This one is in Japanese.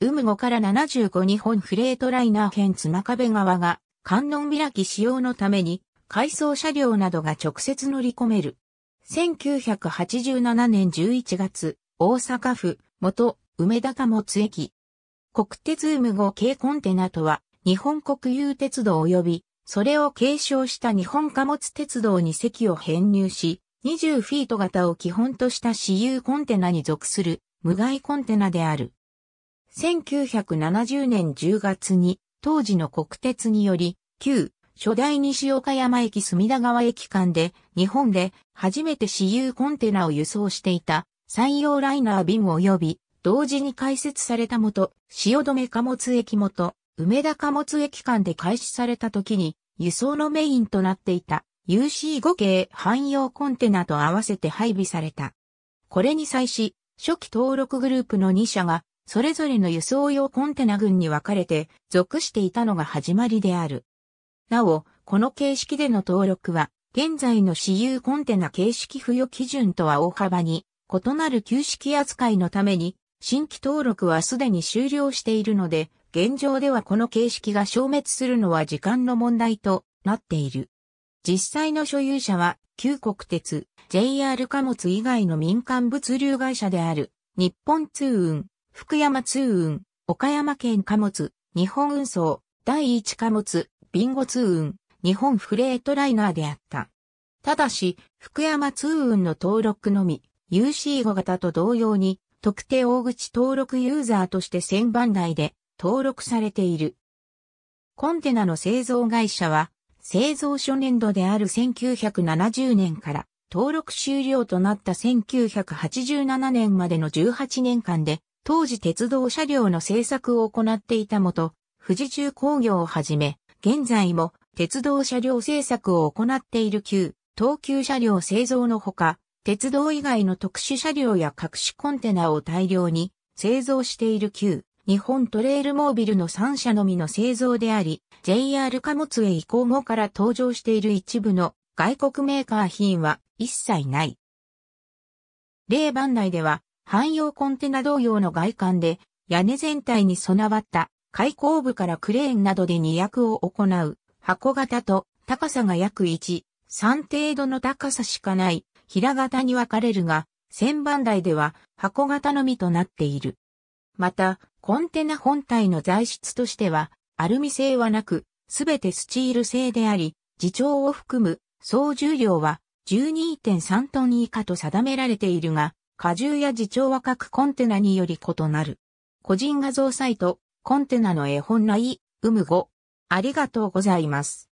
ウム5から75日本フレートライナー編津中部側が観音開き使用のために、改装車両などが直接乗り込める。1987年11月、大阪府、元、梅田貨物駅。国鉄ウム5系コンテナとは、日本国有鉄道及び、それを継承した日本貨物鉄道に席を編入し、20フィート型を基本とした私有コンテナに属する、無害コンテナである。1970年10月に当時の国鉄により、旧初代西岡山駅隅田川駅間で日本で初めて私有コンテナを輸送していた山陽ライナー便及び同時に開設された元止留貨物駅元梅田貨物駅間で開始された時に輸送のメインとなっていた UC5 系汎用コンテナと合わせて配備された。これに際し初期登録グループの2社がそれぞれの輸送用コンテナ群に分かれて属していたのが始まりである。なお、この形式での登録は、現在の私有コンテナ形式付与基準とは大幅に異なる旧式扱いのために、新規登録はすでに終了しているので、現状ではこの形式が消滅するのは時間の問題となっている。実際の所有者は、旧国鉄、JR 貨物以外の民間物流会社である、日本通運、福山通運、岡山県貨物、日本運送、第一貨物、ビンゴ通運、日本フレートライナーであった。ただし、福山通運の登録のみ、UC5 型と同様に、特定大口登録ユーザーとして1000番台で登録されている。コンテナの製造会社は、製造初年度である1970年から、登録終了となった1987年までの18年間で、当時鉄道車両の製作を行っていたもと、富士重工業をはじめ、現在も鉄道車両製作を行っている旧、東急車両製造のほか、鉄道以外の特殊車両や各種コンテナを大量に製造している旧、日本トレイルモービルの3社のみの製造であり、JR 貨物へ移行後から登場している一部の外国メーカー品は一切ない。例番内では、汎用コンテナ同様の外観で、屋根全体に備わった開口部からクレーンなどで2役を行う箱型と高さが約1、3程度の高さしかない平型に分かれるが、1000番台では箱型のみとなっている。また、コンテナ本体の材質としては、アルミ製はなく、すべてスチール製であり、自重を含む総重量は12.3トン以下と定められているが、荷重や自重は各コンテナにより異なる。個人画像サイト、コンテナの絵本内、有無5。ありがとうございます。